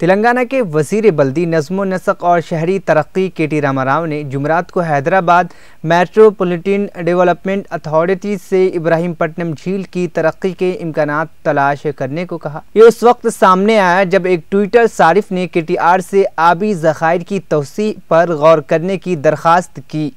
तेलंगाना के वजीर बल्दी नजमो नसक और शहरी तरक्की के टी रामा राव ने जुमरात को हैदराबाद मेट्रोपोलिटन डेवलपमेंट अथॉरिटी से पटनम झील की तरक्की के इम्कान तलाश करने को कहा ये उस वक्त सामने आया जब एक ट्विटर सारिफ ने के टी आर से आबी ज़खायर की तोसी पर गौर करने की दरख्वास्त की